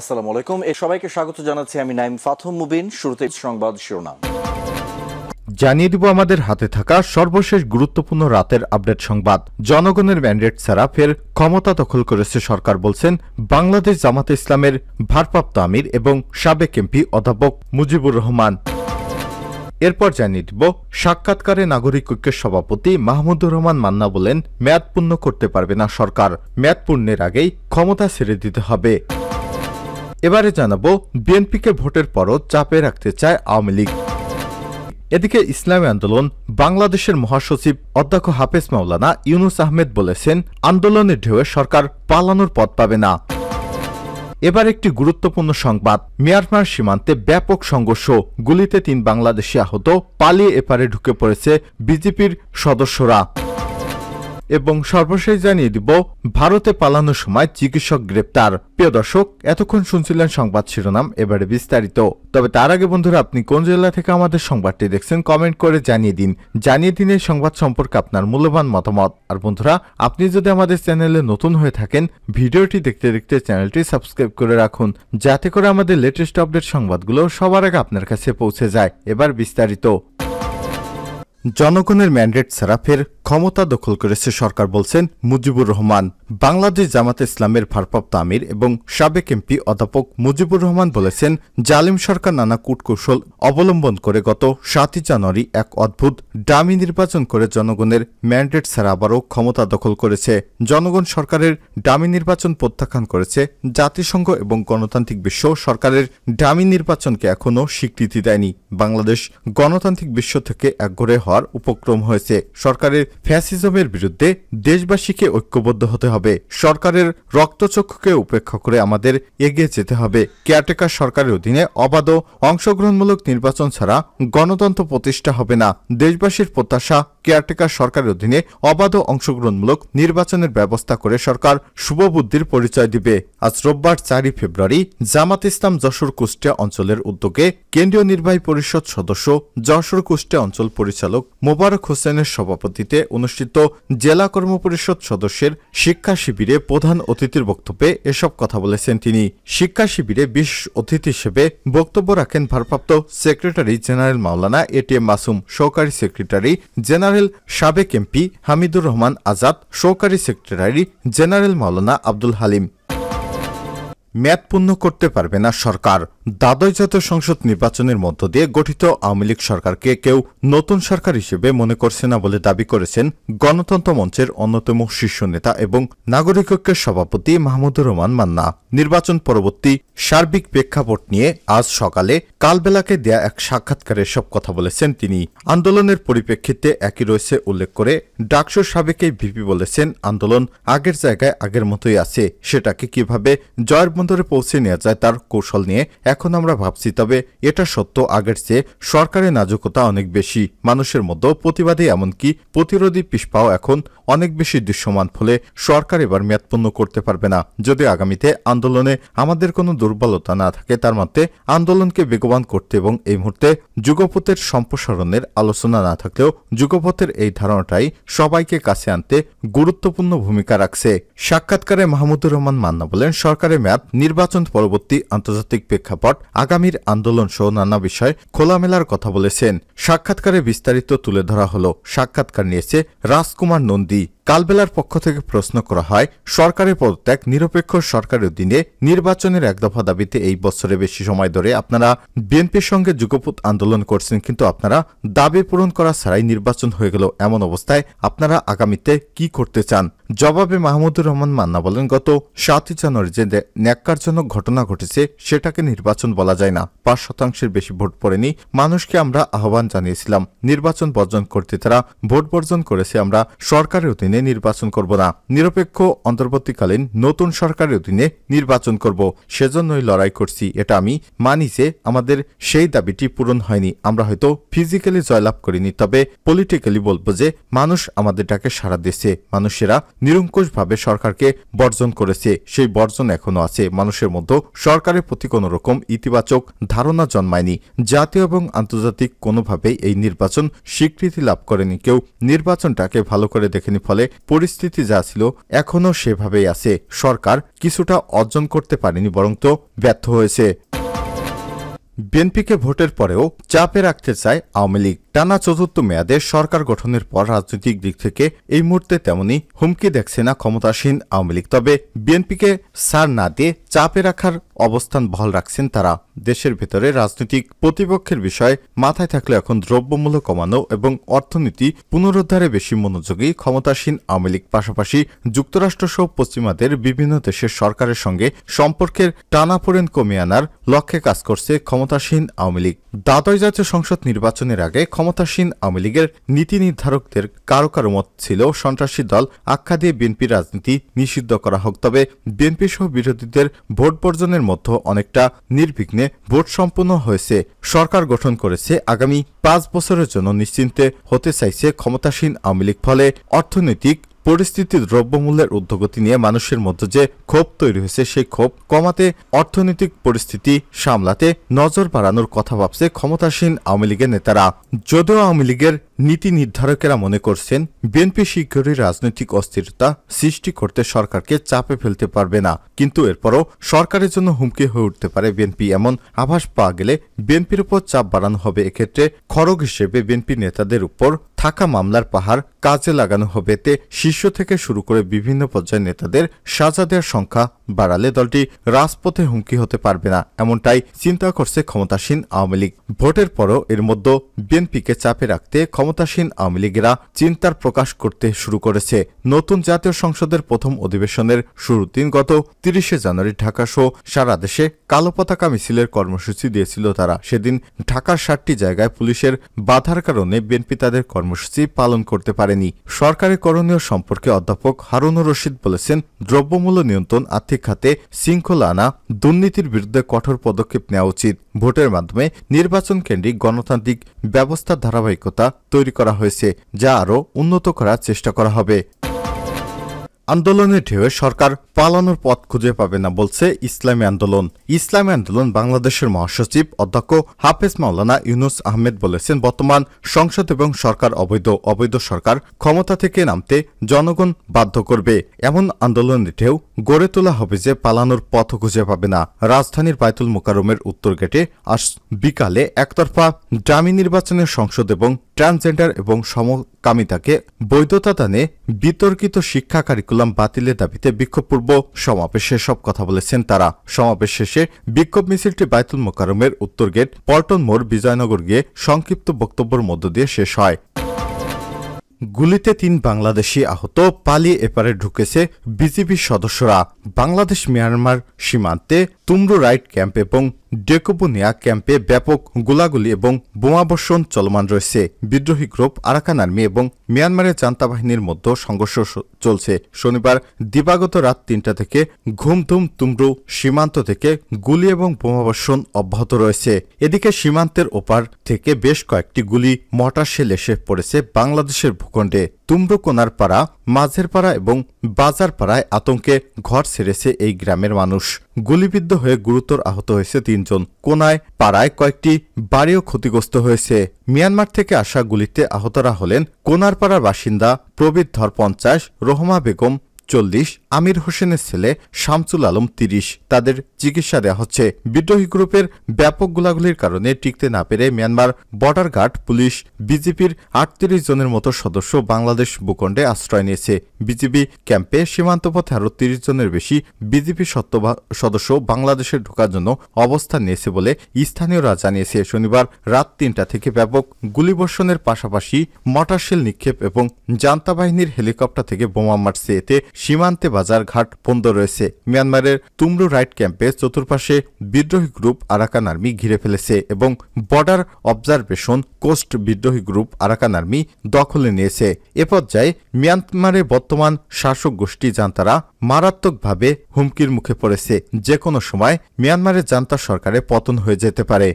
আসসালামু আলাইকুম এ সবাইকে স্বাগত জানাচ্ছি আমি নাইম ফাথম মুবিন শুরুতে সংবাদ শিরোনাম জানিয়ে দিব আমাদের হাতে থাকা সর্বশেষ গুরুত্বপূর্ণ রাতের আপডেট সংবাদ জনগণের ম্যান্ডেট ছাড়া ফের ক্ষমতা দখল করেছে সরকার বলছেন বাংলাদেশ জামাতে ইসলামের ভারপ্রাপ্ত আমির এবং সাবেক এমপি অধ্যাপক মুজিবুর রহমান এরপর জানিয়ে দিব সাক্ষাৎকারে নাগরিক ঐক্যের সভাপতি মাহমুদুর রহমান মান্না বলেন মেয়াদ পূর্ণ করতে পারবে না সরকার মেয়াদ পূর্ণের আগেই ক্ষমতা ছেড়ে দিতে হবে এবারে জানাবো বিএনপিকে ভোটের পরও চাপে রাখতে চায় আওয়ামী লীগ এদিকে ইসলামী আন্দোলন বাংলাদেশের মহাসচিব অধ্যক্ষ হাফেজ মাওলানা ইউনুস আহমেদ বলেছেন আন্দোলনের ঢেউয়ে সরকার পালানোর পথ পাবে না এবার একটি গুরুত্বপূর্ণ সংবাদ মিয়ানমার সীমান্তে ব্যাপক সংঘর্ষ গুলিতে তিন বাংলাদেশি আহত পালিয়ে এপারে ঢুকে পড়েছে বিজেপির সদস্যরা এবং সর্বশেষ জানিয়ে দিব ভারতে পালানোর সময় চিকিৎসক গ্রেপ্তার প্রিয় দর্শক এতক্ষণ শুনছিলেন সংবাদ শিরোনাম এবারে বিস্তারিত তবে তার আগে বন্ধুরা আপনি কোন জেলা থেকে আমাদের সংবাদটি দেখছেন কমেন্ট করে জানিয়ে দিন জানিয়ে দিন এই সংবাদ সম্পর্কে আপনার মূল্যবান মতামত আর বন্ধুরা আপনি যদি আমাদের চ্যানেলে নতুন হয়ে থাকেন ভিডিওটি দেখতে দেখতে চ্যানেলটি সাবস্ক্রাইব করে রাখুন যাতে করে আমাদের লেটেস্ট আপডেট সংবাদগুলো সবার আগে আপনার কাছে পৌঁছে যায় এবার বিস্তারিত জনগণের ম্যান্ডেট ছাড়া ফের ক্ষমতা দখল করেছে সরকার বলছেন মুজিবুর রহমান বাংলাদেশ জামাত ইসলামের ভারপ্রাপ্ত আমির এবং সাবেক এমপি অধ্যাপক মুজিবুর রহমান বলেছেন জালিম সরকার নানা কূটকৌশল অবলম্বন করে গত সাতই জানুয়ারি এক অদ্ভুত ডামি নির্বাচন করে জনগণের ম্যান্ডেট ছাড়া আবারও ক্ষমতা দখল করেছে জনগণ সরকারের ডামি নির্বাচন প্রত্যাখ্যান করেছে জাতিসংঘ এবং গণতান্ত্রিক বিশ্ব সরকারের ডামি নির্বাচনকে এখনও স্বীকৃতি দেয়নি বাংলাদেশ গণতান্ত্রিক বিশ্ব থেকে একঘরে হওয়ার উপক্রম হয়েছে সরকারের ফ্যাসিজমের বিরুদ্ধে দেশবাসীকে ঐক্যবদ্ধ হতে হবে সরকারের রক্তচক্ষুকে উপেক্ষা করে আমাদের এগিয়ে যেতে হবে কেয়ারটেকার সরকারের অধীনে অবাধ অংশগ্রহণমূলক নির্বাচন ছাড়া গণতন্ত্র প্রতিষ্ঠা হবে না দেশবাসীর প্রত্যাশা কেয়ারটেকার সরকারের অধীনে অবাধ অংশগ্রহণমূলক নির্বাচনের ব্যবস্থা করে সরকার শুভবুদ্ধির পরিচয় দিবে আজ রোববার চারই ফেব্রুয়ারি জামাত ইসলাম যশোর কুষ্টিয়া অঞ্চলের উদ্যোগে কেন্দ্রীয় নির্বাহী পরিষদ সদস্য যশোর কুষ্টিয়া অঞ্চল পরিচালক মোবারক হোসেনের সভাপতিতে অনুষ্ঠিত জেলা কর্মপরিষদ সদস্যের শিক্ষা শিবিরে প্রধান অতিথির বক্তব্যে এসব কথা বলেছেন তিনি শিক্ষা শিবিরে বিশেষ অতিথি হিসেবে বক্তব্য রাখেন ভারপ্রাপ্ত সেক্রেটারি জেনারেল মাওলানা এটিএম মাসুম সহকারী সেক্রেটারি জেনারেল সাবেক এমপি হামিদুর রহমান আজাদ সহকারী সেক্রেটারি জেনারেল মাওলানা আব্দুল হালিম মেয়াদ পূর্ণ করতে পারবে না সরকার দ্বাদশ জাতীয় সংসদ নির্বাচনের মধ্য দিয়ে গঠিত আওয়ামী লীগ সরকারকে কেউ নতুন সরকার হিসেবে মনে করছে না বলে দাবি করেছেন গণতন্ত্র মঞ্চের অন্যতম শীর্ষ নেতা এবং নাগরিক ঐক্যের সভাপতি মাহমুদুর রহমান মান্না নির্বাচন পরবর্তী সার্বিক প্রেক্ষাপট নিয়ে আজ সকালে কালবেলাকে দেয়া এক সাক্ষাৎকারে সব কথা বলেছেন তিনি আন্দোলনের পরিপ্রেক্ষিতে একই রয়েছে উল্লেখ করে ডাকসুর সাবেকে ভিপি বলেছেন আন্দোলন আগের জায়গায় আগের মতোই আছে সেটাকে কিভাবে জয়ের বিমানবন্দরে পৌঁছে নেওয়া যায় তার কৌশল নিয়ে এখন আমরা ভাবছি তবে এটা সত্য আগের চেয়ে সরকারের নাজুকতা অনেক বেশি মানুষের মধ্যেও প্রতিবাদী এমনকি প্রতিরোধী পিসপাও এখন অনেক বেশি দৃশ্যমান ফলে সরকার এবার মেয়াদপূর্ণ করতে পারবে না যদি আগামীতে আন্দোলনে আমাদের কোনো দুর্বলতা না থাকে তার মধ্যে আন্দোলনকে বেগবান করতে এবং এই মুহূর্তে যুগপথের সম্প্রসারণের আলোচনা না থাকলেও যুগপথের এই ধারণাটাই সবাইকে কাছে আনতে গুরুত্বপূর্ণ ভূমিকা রাখছে সাক্ষাৎকারে মাহমুদুর রহমান মান্না বলেন সরকারের মেয়াদ নির্বাচন পরবর্তী আন্তর্জাতিক প্রেক্ষাপট আগামীর আন্দোলন সহ নানা বিষয় খোলামেলার কথা বলেছেন সাক্ষাৎকারে বিস্তারিত তুলে ধরা হল সাক্ষাৎকার নিয়েছে রাজকুমার নন্দী কালবেলার পক্ষ থেকে প্রশ্ন করা হয় সরকারের পদত্যাগ নিরপেক্ষ সরকারের দিনে নির্বাচনের এক দফা দাবিতে এই বছরে বেশি সময় ধরে আপনারা বিএনপির সঙ্গে যুগপথ আন্দোলন করছেন কিন্তু আপনারা দাবি পূরণ করা ছাড়াই নির্বাচন হয়ে গেল এমন অবস্থায় আপনারা আগামীতে কি করতে চান জবাবে মাহমুদুর রহমান মান্না বলেন গত সাতই জানুয়ারি যে ন্যাক্কারজনক ঘটনা ঘটেছে সেটাকে নির্বাচন বলা যায় না পাঁচ শতাংশের বেশি ভোট পড়েনি মানুষকে আমরা আহ্বান জানিয়েছিলাম নির্বাচন বর্জন করতে তারা ভোট বর্জন করেছে আমরা সরকারের অধীনে অধীনে নির্বাচন করব না নিরপেক্ষ অন্তর্বর্তীকালীন নতুন সরকারের অধীনে নির্বাচন করব সেজন্যই লড়াই করছি এটা আমি মানি যে আমাদের সেই দাবিটি পূরণ হয়নি আমরা হয়তো ফিজিক্যালি জয়লাভ করিনি তবে পলিটিক্যালি বলবো যে মানুষ আমাদের ডাকে সাড়া দিয়েছে মানুষেরা নিরঙ্কুশভাবে সরকারকে বর্জন করেছে সেই বর্জন এখনও আছে মানুষের মধ্যে সরকারের প্রতি কোনো রকম ইতিবাচক ধারণা জন্মায়নি জাতীয় এবং আন্তর্জাতিক কোনোভাবেই এই নির্বাচন স্বীকৃতি লাভ করেনি কেউ নির্বাচনটাকে ভালো করে দেখেনি ফলে পরিস্থিতি যা ছিল এখনও সেভাবেই আছে সরকার কিছুটা অর্জন করতে পারেনি বরং তো ব্যর্থ হয়েছে বিএনপিকে ভোটের পরেও চাপে রাখতে চায় আওয়ামী লীগ টানা চতুর্থ মেয়াদে সরকার গঠনের পর রাজনৈতিক দিক থেকে এই মুহূর্তে তেমনি হুমকি দেখছে না ক্ষমতাসীন আওয়ামী লীগ তবে বিএনপিকে সার না দিয়ে চাপে রাখার অবস্থান বহাল রাখছেন তারা দেশের ভেতরে রাজনৈতিক প্রতিপক্ষের বিষয় মাথায় থাকলে এখন দ্রব্যমূল্য কমানো এবং অর্থনীতি পুনরুদ্ধারে বেশি মনোযোগী ক্ষমতাসীন আওয়ামী লীগ পাশাপাশি যুক্তরাষ্ট্রসহ পশ্চিমাদের বিভিন্ন দেশের সরকারের সঙ্গে সম্পর্কের টানাপোড়েন কমিয়ে আনার লক্ষ্যে কাজ করছে ক্ষমতাসীন আওয়ামী লীগ দ্বাদশ জাতীয় সংসদ নির্বাচনের আগে ক্ষমতা ক্ষমতাসীন আওয়ামী লীগের নীতি নির্ধারকদের কারো কারো মত ছিল সন্ত্রাসী দল আখ্যা দিয়ে বিএনপি রাজনীতি নিষিদ্ধ করা হোক তবে বিএনপি সহ বিরোধীদের ভোট বর্জনের মধ্যে অনেকটা নির্বিঘ্নে ভোট সম্পূর্ণ হয়েছে সরকার গঠন করেছে আগামী পাঁচ বছরের জন্য নিশ্চিন্তে হতে চাইছে ক্ষমতাসীন আওয়ামী লীগ ফলে অর্থনৈতিক পরিস্থিতি দ্রব্যমূল্যের ঊর্ধ্বগতি নিয়ে মানুষের মধ্যে যে ক্ষোভ তৈরি হয়েছে সেই ক্ষোভ কমাতে অর্থনৈতিক পরিস্থিতি সামলাতে নজর বাড়ানোর কথা ভাবছে ক্ষমতাসীন আওয়ামী লীগের নেতারা যদিও আওয়ামী লীগের নীতি নির্ধারকেরা মনে করছেন বিএনপি শীঘ্রই রাজনৈতিক অস্থিরতা সৃষ্টি করতে সরকারকে চাপে ফেলতে পারবে না কিন্তু এরপরও সরকারের জন্য হুমকি হয়ে উঠতে পারে বিএনপি এমন আভাস পাওয়া গেলে বিএনপির উপর চাপ বাড়ানো হবে এক্ষেত্রে খড়গ হিসেবে বিএনপি নেতাদের উপর থাকা মামলার পাহাড় কাজে লাগানো হবে এতে শীর্ষ থেকে শুরু করে বিভিন্ন পর্যায়ের নেতাদের সাজা দেওয়ার সংখ্যা বাড়ালে দলটি রাজপথে হুমকি হতে পারবে না এমনটাই চিন্তা করছে ক্ষমতাসীন আওয়ামী লীগ ভোটের পরও এর মধ্যে বিএনপিকে চাপে রাখতে ক্ষমতা ক্ষমতাসীন আওয়ামী লীগেরা চিন্তার প্রকাশ করতে শুরু করেছে নতুন জাতীয় সংসদের প্রথম অধিবেশনের শুরু দিন গত তিরিশে জানুয়ারি ঢাকা সহ সারা দেশে কালো পতাকা মিছিলের কর্মসূচি দিয়েছিল তারা সেদিন ঢাকার ষাটটি জায়গায় পুলিশের বাধার কারণে বিএনপি তাদের কর্মসূচি পালন করতে পারেনি সরকারি করণীয় সম্পর্কে অধ্যাপক হারুনুর রশিদ বলেছেন দ্রব্যমূল্য নিয়ন্ত্রণ আর্থিক খাতে শৃঙ্খলা আনা দুর্নীতির বিরুদ্ধে কঠোর পদক্ষেপ নেওয়া উচিত ভোটের মাধ্যমে নির্বাচন কেন্দ্রিক গণতান্ত্রিক ব্যবস্থার ধারাবাহিকতা তৈরি করা হয়েছে যা আরও উন্নত করার চেষ্টা করা হবে আন্দোলনের ঢেউয়ে সরকার পালানোর পথ খুঁজে পাবে না বলছে ইসলামী আন্দোলন ইসলামী আন্দোলন বাংলাদেশের মহাসচিব অধ্যক্ষ হাফেজ মাওলানা ইউনুস আহমেদ বলেছেন বর্তমান সংসদ এবং সরকার অবৈধ অবৈধ সরকার ক্ষমতা থেকে নামতে জনগণ বাধ্য করবে এমন আন্দোলনের ঢেউ গড়ে তোলা হবে যে পালানোর পথ খুঁজে পাবে না রাজধানীর বায়তুল মোকারমের উত্তর গেটে আজ বিকালে একতরফা ডামি নির্বাচনের সংসদ এবং ট্রান্সজেন্ডার এবং সমকামিতাকে বৈধতা দানে বিতর্কিত শিক্ষা কারিকুলাম বাতিলের দাবিতে বিক্ষোভপূর্ব সমাবেশে সব কথা বলেছেন তারা সমাবেশ শেষে বিক্ষোভ মিছিলটি বায়তুল মোকারমের উত্তর গেট পল্টন মোড় বিজয়নগর গিয়ে সংক্ষিপ্ত বক্তব্যের মধ্য দিয়ে শেষ হয় গুলিতে তিন বাংলাদেশি আহত পালিয়ে এপারে ঢুকেছে বিজিবির সদস্যরা বাংলাদেশ মিয়ানমার সীমান্তে তুমরু রাইট ক্যাম্প এবং ডেকোবোনিয়া ক্যাম্পে ব্যাপক গোলাগুলি এবং বোমাবর্ষণ চলমান রয়েছে বিদ্রোহী গ্রুপ আরাকান আর্মি এবং মিয়ানমারের জান্তা বাহিনীর মধ্যে সংঘর্ষ চলছে শনিবার দিবাগত রাত তিনটা থেকে ঘুমধুম তুমরু সীমান্ত থেকে গুলি এবং বোমাবর্ষণ অব্যাহত রয়েছে এদিকে সীমান্তের ওপার থেকে বেশ কয়েকটি গুলি মটার শেল এসে পড়েছে বাংলাদেশের ঝাড়খণ্ডে তুম্রকোনার পাড়া মাঝের পাড়া এবং বাজার পাড়ায় আতঙ্কে ঘর ছেড়েছে এই গ্রামের মানুষ গুলিবিদ্ধ হয়ে গুরুতর আহত হয়েছে তিনজন কোনায় পাড়ায় কয়েকটি বাড়িও ক্ষতিগ্রস্ত হয়েছে মিয়ানমার থেকে আসা গুলিতে আহতরা হলেন কোনারপাড়ার বাসিন্দা প্রবীর ধর পঞ্চাশ রোহমা বেগম চল্লিশ আমির হোসেনের ছেলে শামসুল আলম তিরিশ তাদের চিকিৎসা দেওয়া হচ্ছে বিদ্রোহী গ্রুপের ব্যাপক গোলাগুলির কারণে টিকতে না পেরে মিয়ানমার বর্ডার গার্ড পুলিশ বিজেপির আটত্রিশ জনের মতো সদস্য বাংলাদেশ ভূখণ্ডে আশ্রয় নিয়েছে বিজেপি ক্যাম্পে সীমান্ত পথে আরও তিরিশ জনের বেশি বিজেপি সদস্য বাংলাদেশে ঢোকার জন্য অবস্থান নিয়েছে বলে স্থানীয়রা জানিয়েছে শনিবার রাত তিনটা থেকে ব্যাপক গুলিবর্ষণের পাশাপাশি মটারশেল নিক্ষেপ এবং জান্তা বাহিনীর হেলিকপ্টার থেকে বোমা মারছে এতে সীমান্তে বাজার ঘাট বন্ধ রয়েছে মিয়ানমারের তুমরু রাইট ক্যাম্পে চতুর্পাশে বিদ্রোহী গ্রুপ আরাকান আর্মি ঘিরে ফেলেছে এবং বর্ডার অবজারভেশন কোস্ট বিদ্রোহী গ্রুপ আরাকান আর্মি দখলে নিয়েছে এ পর্যায়ে মিয়ানমারে বর্তমান শাসক গোষ্ঠী জান্তারা মারাত্মকভাবে হুমকির মুখে পড়েছে যে কোনো সময় মিয়ানমারের জান্তা সরকারে পতন হয়ে যেতে পারে